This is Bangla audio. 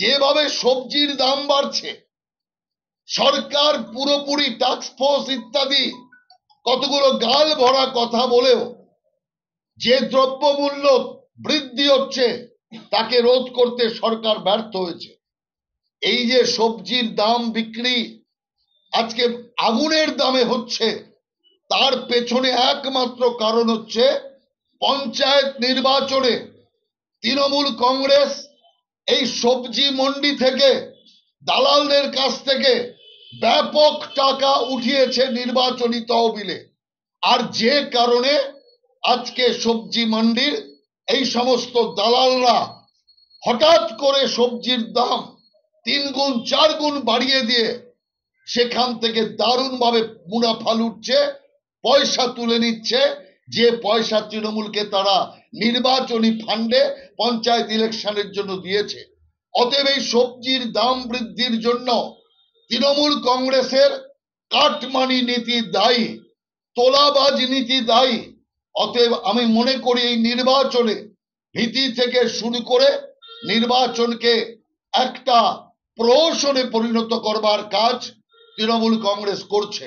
যেভাবে সবজির দাম বাড়ছে সরকার পুরোপুরি ফোর্স ইত্যাদি কতগুলো গাল ভরা কথা বলেও যে দ্রব্যমূল্য বৃদ্ধি হচ্ছে তাকে রোধ করতে সরকার ব্যর্থ হয়েছে এই যে সবজির দাম বিক্রি আজকে আগুনের দামে হচ্ছে তার পেছনে একমাত্র কারণ হচ্ছে পঞ্চায়েত নির্বাচনে তৃণমূল কংগ্রেস এই সবজি মন্ডি থেকে দালালদের কাছ থেকে ব্যাপক টাকা উঠিয়েছে নির্বাচনী তহবিলে আর যে কারণে আজকে সবজি মন্ডির এই সমস্ত দালালরা হঠাৎ করে সবজির দাম তিন গুণ চার গুণ বাড়িয়ে দিয়ে সেখান থেকে দারুণভাবে মুনাফা লুটছে পয়সা তুলে নিচ্ছে যে পয়সা তৃণমূলকে তারা নির্বাচনী ফান্ডে পঞ্চায়েত ইলেকশনের জন্য দিয়েছে অতএব এই সবজির দাম বৃদ্ধির জন্য তৃণমূল কংগ্রেসের কাটমানি নীতি দায়ী তোলাবাজ নীতি দায়ী অতএব আমি মনে করি এই নির্বাচনে ভীতি থেকে শুরু করে নির্বাচনকে একটা প্রহসনে পরিণত করবার কাজ তৃণমূল কংগ্রেস করছে